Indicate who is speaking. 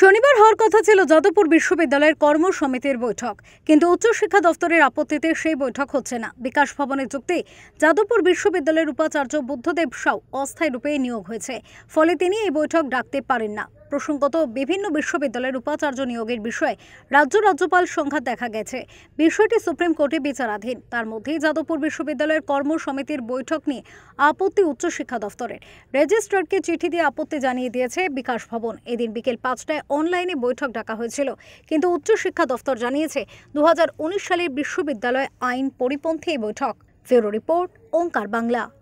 Speaker 1: শনিবার হওয়ার কথা ছিল যাদবপুর বিশ্ববিদ্যালয়ের কর্মসমিতির বৈঠক কিন্তু উচ্চশিক্ষা দফতরের আপত্তিতে সেই বৈঠক হচ্ছে না বিকাশ ভবনে যুক্তি যাদবপুর বিশ্ববিদ্যালয়ের উপাচার্য বুদ্ধদেব সাউ অস্থায়ী রূপে নিয়োগ হয়েছে ফলে তিনি এই বৈঠক ডাকতে পারেন না প্রসঙ্গত বিভিন্ন বিশ্ববিদ্যালয়ের উপাচার্য নিয়োগের বিষয়ে রাজ্য রাজ্যপাল সংখ্যা দেখা গেছে বিষয়টি সুপ্রিম কোর্টে বিচারাধীন তার মধ্যেই যাদবপুর বিশ্ববিদ্যালয়ের কর্ম সমিতির বৈঠক নিয়ে আপত্তি উচ্চশিক্ষা দফতরের রেজিস্ট্রারকে চিঠি দিয়ে আপত্তি জানিয়ে দিয়েছে বিকাশ ভবন এদিন বিকেল পাঁচটায় অনলাইনে বৈঠক ডাকা হয়েছিল কিন্তু উচ্চশিক্ষা দফতর জানিয়েছে দু সালের বিশ্ববিদ্যালয় আইন পরিপন্থী এই বৈঠক ফেরো রিপোর্ট ওঙ্কার বাংলা